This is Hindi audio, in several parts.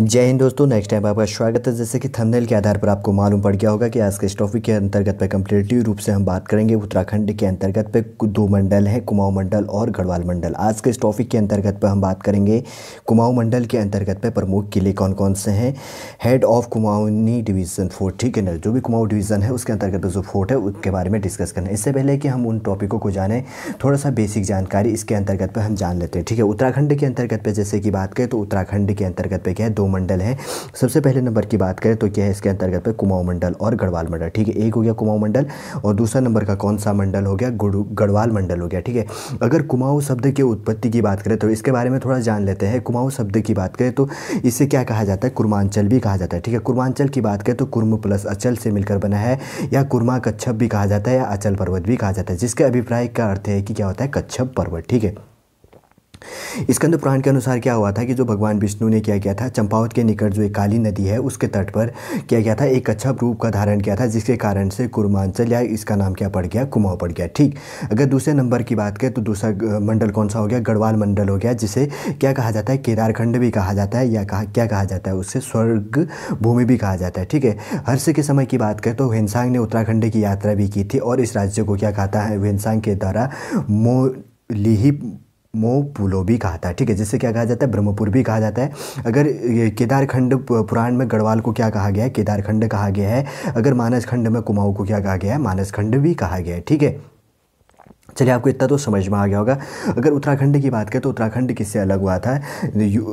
जय हिंद दोस्तों नेक्स्ट टाइम आपका स्वागत है जैसे कि थंबनेल के आधार पर आपको मालूम पड़ गया होगा कि आज के इस टॉपिक के अंतर्गत पर कम्पलीटिव रूप से हम बात करेंगे उत्तराखंड के अंतर्गत पे दो मंडल हैं कुमाऊं मंडल और गढ़वाल मंडल आज के इस टॉपिक के अंतर्गत पर हम बात करेंगे कुमाऊं मंडल के अंतर्गत पर प्रमुख किले कौन कौन से हैं head of Kumaoni division fort ठीक है ना जो भी कुमाऊँ डिवीज़न है उसके अंतर्गत जो फोर्ट है उसके बारे में डिस्कस करना इससे पहले कि हम उन टॉपिकों को जाने थोड़ा सा बेसिक जानकारी इसके अंतर्गत पर हम जान लेते हैं ठीक है उत्तराखंड के अंतर्गत पर जैसे कि बात करें तो उत्तराखंड के अंतर्गत पर क्या है दो मंडल हैं सबसे पहले नंबर की बात करें तो क्या है इसके अंतर्गत पर कुमाऊं मंडल और गढ़वाल मंडल ठीक है एक हो गया कुमाऊं मंडल और दूसरा नंबर का कौन सा मंडल हो गया गढ़वाल मंडल हो गया ठीक है अगर कुमाऊं शब्द की उत्पत्ति की बात करें तो इसके बारे में थोड़ा जान लेते हैं कुमाऊं शब्द की बात करें तो इसे क्या कहा जाता है कुर्मांचल भी कहा जाता है ठीक है कुर्मांचल की बात करें तो कुर्म प्लस अचल से मिलकर बना है या कुर्मा कच्छप भी कहा जाता है या अचल पर्वत भी कहा जाता है जिसके अभिप्राय का अर्थ है कि क्या होता है कच्छप पर्वत ठीक है स्कंद पुराण के अनुसार क्या हुआ था कि जो भगवान विष्णु ने क्या किया था चंपावत के निकट जो एक काली नदी है उसके तट पर क्या किया था एक अच्छा रूप का धारण किया था जिसके कारण से कुरुमांचल या इसका नाम क्या पड़ गया कुमाऊँ पड़ गया ठीक अगर दूसरे नंबर की बात करें तो दूसरा मंडल कौन सा हो गया गढ़वाल मंडल हो गया जिसे क्या कहा जाता है केदारखंड भी कहा जाता है या कहा क्या कहा जाता है उससे स्वर्ग भूमि भी कहा जाता है ठीक है हर्ष के समय की बात करें तो हिंसांग ने उत्तराखंड की यात्रा भी की थी और इस राज्य को क्या कहा है हिंसांग के द्वारा मोलिही मोपुलो भी कहा था ठीक है जिसे क्या कहा जाता है ब्रह्मपुर भी कहा जाता है अगर केदारखंड पुराण में गढ़वाल को क्या कहा गया है केदारखंड कहा गया है अगर मानसखंड में कुमाऊँ को क्या कहा गया है मानसखंड भी कहा गया है ठीक है चलिए आपको इतना तो समझ में आ गया होगा अगर उत्तराखंड की बात करें तो उत्तराखंड किससे अलग हुआ था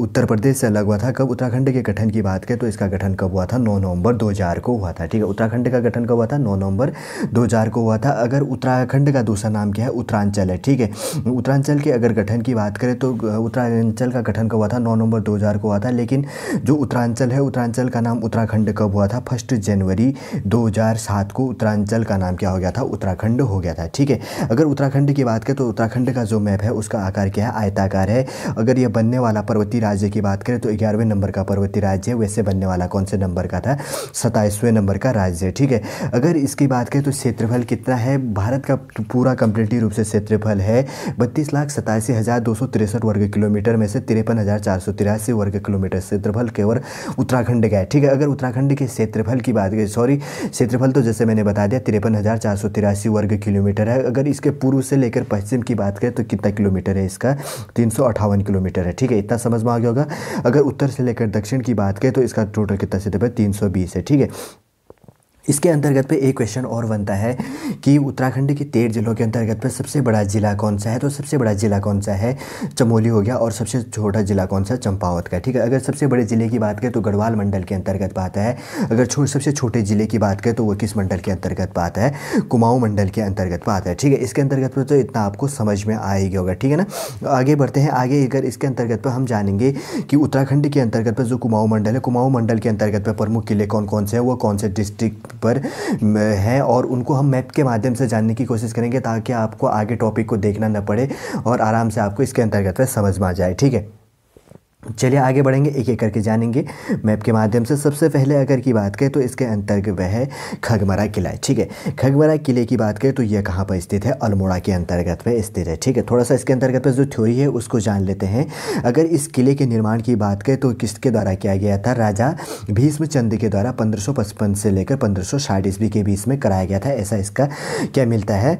उत्तर प्रदेश से अलग हुआ था कब उत्तराखंड के गठन की बात करें तो इसका गठन कब हुआ था 9 नवंबर 2000 को हुआ था ठीक है उत्तराखंड का गठन कब हुआ था 9 नवंबर 2000 को हुआ था अगर उत्तराखंड का दूसरा नाम क्या है उत्तरांचल है ठीक है उत्तरांचल के अगर गठन की बात करें तो उत्तरांचल का गठन कब हुआ था नौ नवंबर दो को हुआ था लेकिन जो उत्तरांचल है उत्तरांचल का नाम उत्तराखंड कब हुआ था फर्स्ट जनवरी दो को उत्तरांचल का नाम क्या हो गया था उत्तराखंड हो गया था ठीक है अगर उत्तराखंड की बात करें तो उत्तराखंड का जो मैप है उसका आकार क्या है आयताकार है अगर यह बनने वाला पर्वतीय राज्य की बात करें तो ग्यारहवें नंबर का पर्वतीय राज्य है वैसे बनने वाला कौन से नंबर का था सताइसवें नंबर का राज्य है ठीक है अगर इसकी बात करें तो क्षेत्रफल कितना है भारत का तो पूरा कंप्लीटली रूप से क्षेत्रफल है बत्तीस लाख सतासी हज़ार दो सौ तिरसठ वर्ग किलोमीटर में से तिरपन हज़ार चार सौ तिरासी वर्ग किलोमीटर क्षेत्रफल केवल उत्तराखंड का है ठीक है अगर उत्तराखंड के क्षेत्रफल की बात करें सॉरी क्षेत्रफल तो जैसे मैंने बता दिया तिरपन हज़ार चार सौ तिरासी वर्ग किलोमीटर है अगर इसके पूर्व से लेकर पश्चिम की बात करें तो कितना किलोमीटर है इसका तीन किलोमीटर है ठीक है इतना समझ में आ गया होगा अगर उत्तर से लेकर दक्षिण की बात करें तो इसका टोटल कितना सीधे पर तीन है ठीक है इसके अंतर्गत पे एक क्वेश्चन और बनता है कि उत्तराखंड के तेरह जिलों के अंतर्गत पे सबसे बड़ा ज़िला कौन सा है तो सबसे बड़ा ज़िला कौन सा है चमोली हो गया और सबसे छोटा ज़िला कौन सा चंपावत का ठीक है अगर सबसे बड़े ज़िले की बात करें तो गढ़वाल मंडल के अंतर्गत आता है अगर छो, सबसे छोटे ज़िले की बात करें तो वो किस मंडल के अंतर्गत आता है कुमाऊँ मंडल के अंतर्गत आता है ठीक है इसके अंतर्गत पर तो इतना आपको समझ में आएगी होगा ठीक है ना आगे बढ़ते हैं आगे अगर इसके अंतर्गत पर हम जानेंगे कि उत्तराखंड के अंतर्गत पर जो कुमाऊँ मंडल है कुमाऊँ मंडल के अंतर्गत पर प्रमुख किले कौन कौन से हैं वो कौन से डिस्ट्रिक्ट पर है और उनको हम मैप के माध्यम से जानने की कोशिश करेंगे ताकि आपको आगे टॉपिक को देखना न पड़े और आराम से आपको इसके अंतर्गत समझ में आ जाए ठीक है चलिए आगे बढ़ेंगे एक एक करके जानेंगे मैप के माध्यम से सबसे पहले अगर की बात करें तो इसके अंतर्गत वह है खगमरा किला ठीक है खगमरा किले की बात करें तो यह कहाँ पर स्थित है अल्मोड़ा के अंतर्गत में स्थित है ठीक है थोड़ा सा इसके अंतर्गत में जो थ्योरी है उसको जान लेते हैं अगर इस किले के निर्माण की बात करें तो किसके द्वारा किया गया था राजा भीष्म के द्वारा पंद्रह से लेकर पंद्रह ईस्वी के बीच में कराया गया था ऐसा इसका क्या मिलता है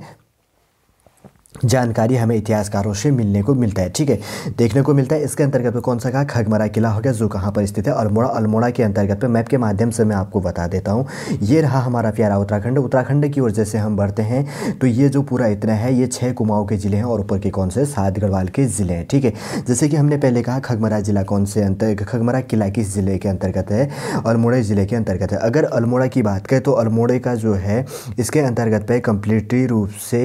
जानकारी हमें इतिहासकारों से मिलने को मिलता है ठीक है देखने को मिलता है इसके अंतर्गत कौन सा कहा खगमरा किला हो गया जो कहाँ पर स्थित है अल्मोड़ा अल्मोड़ा के अंतर्गत पर मैप के माध्यम से मैं आपको बता देता हूँ ये रहा हमारा प्यारा उत्तराखंड उत्तराखंड की ओर जैसे हम बढ़ते हैं तो ये जो पूरा इतना है ये छः कुमाऊँ के ज़िले हैं और ऊपर के कौन से सात गढ़वाल के ज़िले हैं ठीक है जैसे कि हमने पहले कहा खगमरा जिला कौन से अंतर खगमरा किला किस ज़िले के अंतर्गत है अल्मोड़े ज़िले के अंतर्गत है अगर अल्मोड़ा की बात करें तो अल्मोड़े का जो है इसके अंतर्गत पर कम्प्लीटली रूप से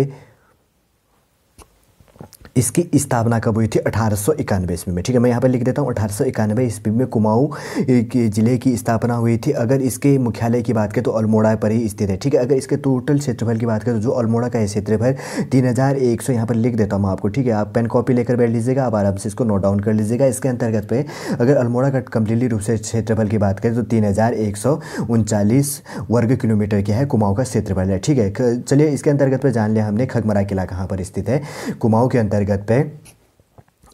इसकी स्थापना कब हुई थी अठारह सौ ईस्वी में ठीक है मैं यहाँ पर लिख देता हूँ अठारह सौ इक्यानवे ईस्वी में कुमाऊँ जिले की स्थापना हुई थी अगर इसके मुख्यालय की बात करें तो अल्मोड़ा पर ही स्थित है ठीक है अगर इसके टोटल क्षेत्रफल की बात करें तो जो अल्मोड़ा का क्षेत्रफल तीन हज़ार एक सौ यहाँ पर लिख देता हूँ आपको ठीक है आप पेन कॉपी लेकर बैठ लीजिएगा आप आराम से इसको नोट डाउन कर लीजिएगा इसके अंतर्गत पर अगर अल्मोड़ा का कम्प्लीटली रूप से क्षेत्रफल की बात करें तो तीन हज़ार एक सौ उनचालीस वर्ग किलोमीटर की है कुमाऊँ का क्षेत्रफल है ठीक है चलिए इसके अंतर्गत पर जान लिया हमने खगमरा किला कहाँ पर स्थित है कुमाऊँ के अंतर्गत जगत पे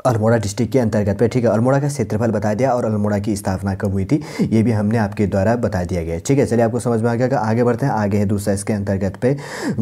अल्मोड़ा डिस्ट्रिक्ट के अंतर्गत पे ठीक है अल्मोड़ा का क्षेत्रफल बता दिया और अल्मोड़ा की स्थापना कब हुई थी ये भी हमने आपके द्वारा बता दिया गया ठीक है चलिए आपको समझ में आ गया कि आगे बढ़ते हैं आगे है दूसरा इसके अंतर्गत पे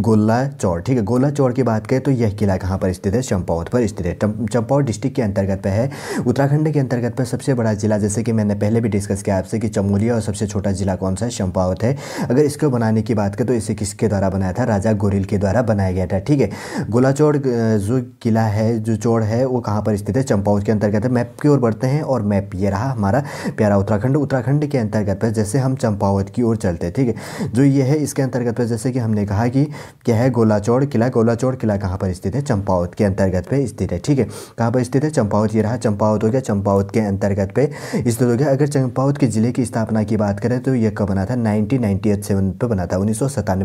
गोला चौड़ ठीक है गोला चौड़ की बात करें तो यह किला कहाँ पर स्थित है चंपावत पर स्थित है चंपावत डिस्ट्रिक्ट के अंतर्गत पर है उत्तराखंड के अंतर्गत पर सबसे बड़ा जिला जैसे कि मैंने पहले भी डिस्कस किया आपसे कि चमोली और सबसे छोटा जिला कौन सा है चंपावत है अगर इसको बनाने की बात करें तो इसे किसके द्वारा बनाया था राजा गोरिल के द्वारा बनाया गया था ठीक है गोला चौड़ जो किला है जो चौड़ है वो कहाँ पर स्थित स्थित है चंपावत के अंतर्गत मैप की ओर बढ़ते हैं और मैप ये रहा हमारा प्यारा उत्तराखंड उत्तराखंड के अंतर्गत पर जैसे हम चंपावत की ओर चलते ठीक है जो ये है इसके अंतर्गत पर जैसे कि हमने कहा कि क्या है गोलाचौड़ किला गोलाचौड़ किला कहाँ पर स्थित है चंपावत के अंतर्गत पर स्थित है ठीक है कहाँ पर स्थित है चंपावत ये रहा चंपावत हो गया चंपावत के अंतर्गत पर स्थित हो गया अगर चंपावत के जिले की स्थापना की बात करें तो यह कब बना था नाइनटीन नाइनटी पर बना था उन्नीस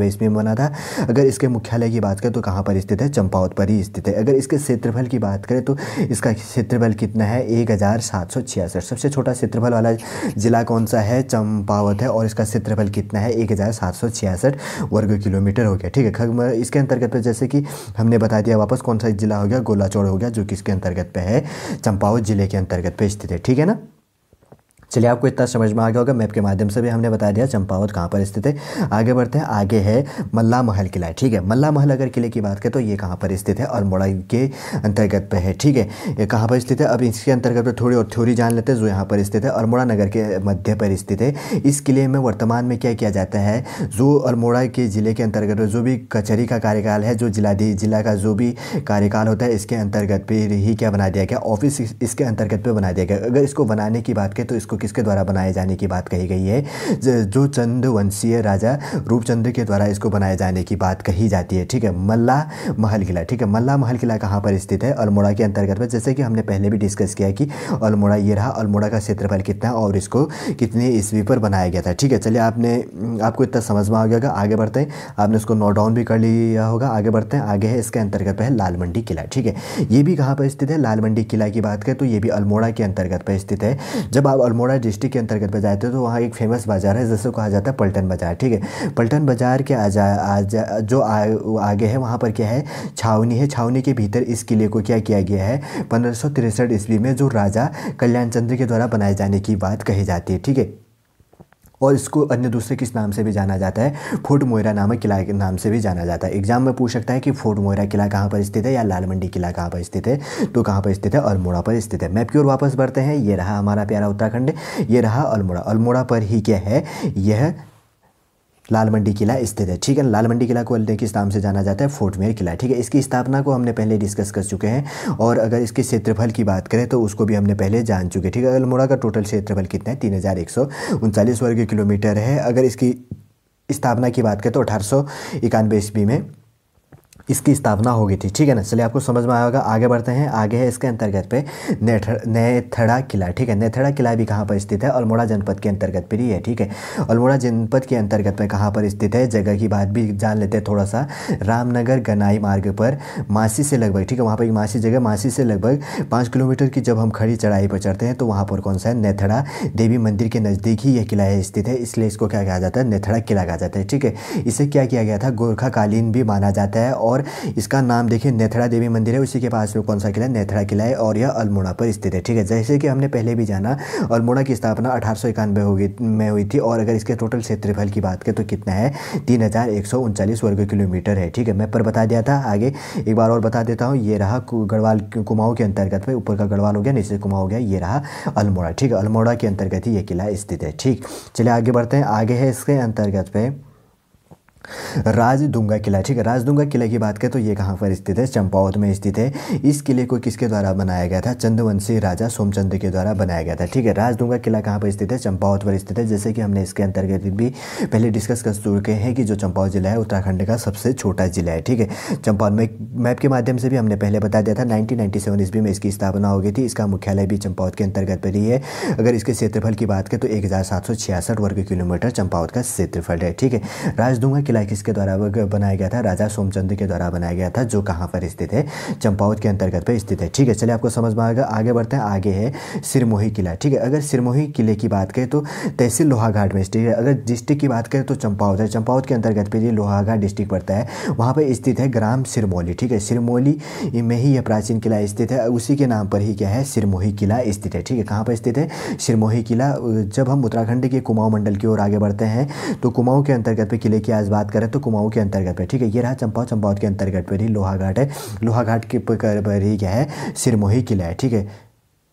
ईस्वी में बना था अगर इसके मुख्यालय की बात करें तो कहाँ पर स्थित है चंपावत पर ही स्थित है अगर इसके क्षेत्रफल की बात करें तो इसका क्षेत्रफल कितना है एक हज़ार सात सौ छियासठ सबसे छोटा क्षेत्रफल वाला ज़िला कौन सा है चंपावत है और इसका क्षेत्रफल कितना है एक हज़ार सात सौ छियासठ वर्ग किलोमीटर हो गया ठीक है इसके अंतर्गत पे जैसे कि हमने बता दिया वापस कौन सा ज़िला हो गया गोलाचौड़ हो गया जो कि इसके अंतर्गत पे है चंपावत ज़िले के अंतर्गत पे स्थित है ठीक है ना चलिए आपको इतना समझ में आ गया होगा मैप के माध्यम से भी हमने बता दिया चंपावत कहाँ पर स्थित है आगे बढ़ते हैं आगे है मल्ला महल किला ठीक है मल्ला महल अगर किले की बात करें तो ये कहाँ पर स्थित है और मोड़ा के अंतर्गत पे है ठीक है ये कहाँ पर स्थित है अब इसके अंतर्गत पर थोड़ी और थ्योरी जान लेते हैं जो यहाँ पर स्थित है अल्मोड़ा नगर के मध्य पर स्थित है इस किले में वर्तमान में क्या किया जाता है जो अल्मोड़ा के ज़िले के अंतर्गत जो भी कचहरी का कार्यकाल है जो जिला जिला का जो भी कार्यकाल होता है इसके अंतर्गत पर ही क्या बना दिया गया ऑफिस इसके अंतर्गत पर बना दिया गया अगर इसको बनाने की बात करें तो इसको किसके द्वारा बनाए जाने की बात कही गई है जो वंशीय राजा रूपचंद्र के द्वारा इसको बनाए जाने की बात कही जाती है ठीक है मल्ला महल किला ठीक है मल्ला महल किला कहाँ पर स्थित है अल्मोड़ा के अंतर्गत में जैसे कि हमने पहले भी डिस्कस किया कि अल्मोड़ा ये रहा अल्मोड़ा का क्षेत्रफल कितना और इसको कितने ईस्वी पर बनाया गया था ठीक है चलिए आपने आपको इतना समझ में आ गया होगा आगे बढ़ते हैं आपने उसको नोट डाउन भी कर लिया होगा आगे बढ़ते हैं आगे है इसके अंतर्गत है लाल मंडी किला ठीक है ये भी कहाँ पर स्थित है लाल मंडी किला की बात करें तो ये भी अल्मोड़ा के अंतर्गत पर स्थित है जब आप अल्मोड़ा अल्मोड़ा डिस्ट्रिक्ट के अंतर्गत पर जाते हैं तो वहाँ एक फेमस बाज़ार है जिसे कहा जाता है पल्टन बाज़ार ठीक है पल्टन बाज़ार के आजा आजा जो आ, आगे है वहाँ पर क्या है छावनी है छावनी के भीतर इस किले को क्या किया गया है पंद्रह ईस्वी में जो राजा कल्याण चंद्र के द्वारा बनाए जाने की बात कही जाती है ठीक है और इसको अन्य दूसरे किस नाम से भी जाना जाता है फोर्ट मोयरा नामक किला के नाम से भी जाना जाता है एग्जाम में पूछ सकता है कि फोर्ट मोयरा किला कहाँ पर स्थित है या लाल मंडी किला कहाँ पर स्थित है तो कहाँ पर स्थित है अल्मोड़ा पर स्थित है मैप की ओर वापस बढ़ते हैं ये रहा हमारा प्यारा उत्तराखंड ये रहा अल्मोड़ा अल्मोड़ा पर ही क्या है यह लाल मंडी किला स्थित है ठीक है लाल मंडी किला को किस नाम से जाना जाता है फोर्टमेयर किला ठीक है इसकी स्थापना को हमने पहले डिस्कस कर चुके हैं और अगर इसके क्षेत्रफल की बात करें तो उसको भी हमने पहले जान चुके हैं ठीक है अल्मोड़ा का टोटल क्षेत्रफल कितना है तीन हज़ार एक सौ उनचालीस वर्ग किलोमीटर है अगर इसकी स्थापना की बात करें तो अठारह सौ इक्यानवे ईस्वी में इसकी स्थापना हो गई थी ठीक है ना चलिए आपको समझ में आया होगा आगे बढ़ते हैं आगे है इसके अंतर्गत पे नेथड़ा किला ठीक है नेथड़ा किला भी कहाँ पर स्थित है अल्मोड़ा जनपद के अंतर्गत पर ही है ठीक है अल्मोड़ा जनपद के अंतर्गत में कहाँ पर स्थित है जगह की बात भी जान लेते हैं थोड़ा सा रामनगर गनाई मार्ग पर मासी से लगभग ठीक है वहाँ पर एक मासी जगह मासी से लगभग पाँच किलोमीटर की जब हम खड़ी चढ़ाई पर चढ़ते हैं तो वहाँ पर कौन सा है नेथड़ा देवी मंदिर के नज़दीक ही यह किला है स्थित है इसलिए इसको क्या कहा जाता है नेथड़ा किला कहा जाता है ठीक है इसे क्या किया गया था गोरखाकालीन भी माना जाता है और और इसका नाम देखिए नेथड़ा देवी मंदिर है उसी के पास में कौन सा किला है नेथड़ा किला है और यह अल्मोड़ा पर स्थित है ठीक है जैसे कि हमने पहले भी जाना अल्मोड़ा की स्थापना अठारह होगी में हुई थी और अगर इसके टोटल क्षेत्रफल की बात करें तो कितना है तीन वर्ग किलोमीटर है ठीक है मैं पर बता दिया था आगे एक बार और बता देता हूँ ये रहा गढ़वाल कुमाऊँ के अंतर्गत में ऊपर का गढ़वाल हो गया नीचे कुमाऊँ हो गया ये रहा अल्मोड़ा ठीक है अल्मोड़ा के अंतर्गत ही ये किला स्थित है ठीक चलिए आगे बढ़ते हैं आगे है इसके अंतर्गत पे राजदुंगा किला ठीक है राजदुंगा किला की बात करें तो ये कहाँ पर स्थित है चंपावत में स्थित है इस किले को किसके द्वारा बनाया गया था चंद्रवंशी राजा सोमचंद के द्वारा बनाया गया था ठीक है राजदुंगा किला कहाँ पर स्थित है चंपावत पर स्थित है जैसे कि हमने इसके अंतर्गत भी पहले डिस्कस कर चुके हैं कि जो चंपावत जिला है उत्तराखंड का सबसे छोटा जिला है ठीक है चंपावत में मैप के माध्यम से भी हमने पहले बता दिया था नाइनटीन नाइन्टी ईस्वी में इसकी स्थापना हो गई थी इसका मुख्यालय भी चंपावत के अंतर्गत पर ही है अगर इसके क्षेत्रफल की बात करें तो एक वर्ग किलोमीटर चंपावत का क्षेत्रफल है ठीक है राजदुंगा किला किला किसके द्वारा बनाया गया था राजा सोमचंद के द्वारा बनाया गया था जो कहाँ पर स्थित है चंपावत के अंतर्गत पर स्थित है ठीक है चलिए आपको समझ में आएगा आगे बढ़ते हैं आगे है सिरमोही किला ठीक है अगर सिरमोही किले की बात करें तो तहसील लोहाघाट में स्थित है अगर डिस्ट्रिक्ट की बात करें तो चंपावत है चंपावत के अंतर्गत पर लोहाघाट डिस्ट्रिक्ट पड़ता है वहाँ पर स्थित है ग्राम सिरमौली ठीक है सिरमौली में ही यह प्राचीन किला स्थित है उसी के नाम पर ही क्या है सिरमोही किला स्थित है ठीक है कहाँ पर स्थित है सिरमोही किला जब हम उत्तराखंड के कुमाऊं मंडल की ओर आगे बढ़ते हैं तो कुमाऊं के अंतर्गत पर किले की आज बात बात करें तो कुमाऊँ के अंतर्गत पर ठीक है ये रहा चंपा चंपावत के अंतर्गत पर ही लोहाघाट है लोहाघाट के पर ही क्या है सिरमोही किला है ठीक है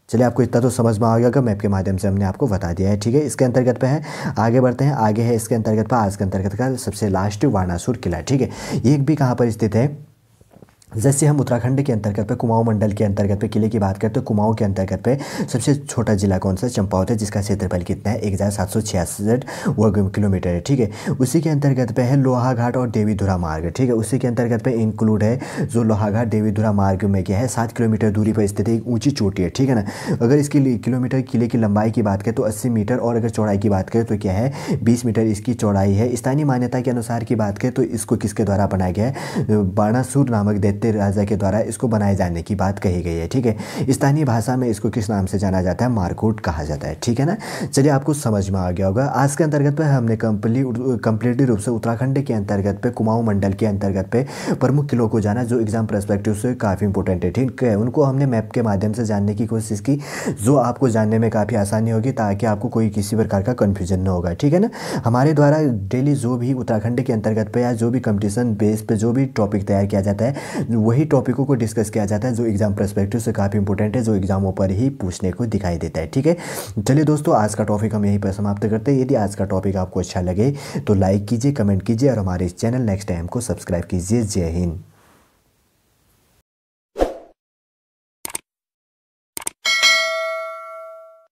चलिए आपको इतना तो समझ में आ गया मैप के माध्यम से हमने आपको बता दिया है ठीक है इसके अंतर्गत पे है आगे बढ़ते हैं आगे है इसके अंतर्गत पर आज के अंतर्गत का सबसे लास्ट वाणासुर किला ठीक है ये भी कहाँ पर स्थित है जैसे हम उत्तराखंड के अंतर्गत पे कुमाऊं मंडल के अंतर्गत पे किले की बात करते हैं कुमाऊं के अंतर्गत पे सबसे छोटा जिला कौन सा चंपावत है जिसका क्षेत्रफल कितना है एक हज़ार सात सौ छियासठ वर्ग किलोमीटर है ठीक है उसी के अंतर्गत पे है लोहाघाट और देवीधुरा मार्ग ठीक है उसी के अंतर्गत पे इंक्लूड है जो लोहाघाट देवीधुरा मार्ग में क्या है सात किलोमीटर दूरी पर स्थित एक ऊँची चोटी है ठीक है ना अगर इसकी किलोमीटर किले की लंबाई की बात करें तो अस्सी मीटर और अगर चौड़ाई की बात करें तो क्या है बीस मीटर इसकी चौड़ाई है स्थानीय मान्यता के अनुसार की बात करें तो इसको किसके द्वारा बनाया गया है बाणासुर नामक दैत्य संयुक्त राजा के द्वारा इसको बनाए जाने की बात कही गई है ठीक है स्थानीय भाषा में इसको किस नाम से जाना जाता है मारकोट कहा जाता है ठीक है ना चलिए आपको समझ में आ गया होगा आज के अंतर्गत पर हमने कंप्लीट कंप्लीटली रूप से उत्तराखंड के अंतर्गत पे कुमाऊं मंडल के अंतर्गत पे प्रमुख किलों को जाना जो एग्जाम प्रस्पेक्टिव से काफ़ी इंपॉर्टेंट है ठीक है उनको हमने मैप के माध्यम से जानने की कोशिश की जो आपको जानने में काफ़ी आसानी होगी ताकि आपको कोई किसी प्रकार का कन्फ्यूजन न होगा ठीक है ना हमारे द्वारा डेली जो भी उत्तराखंड के अंतर्गत पर या जो भी कंपटीशन बेस पर जो भी टॉपिक तैयार किया जाता है वही टॉपिकों को डिस्कस किया जाता है जो एग्ज़ाम प्रस्पेक्टिव से काफ़ी इंपॉर्टेंट है जो एग्ज़ामों पर ही पूछने को दिखाई देता है ठीक है चलिए दोस्तों आज का टॉपिक हम यहीं पर समाप्त करते हैं यदि आज का टॉपिक आपको अच्छा लगे तो लाइक कीजिए कमेंट कीजिए और हमारे इस चैनल नेक्स्ट टाइम को सब्सक्राइब कीजिए जय हिंद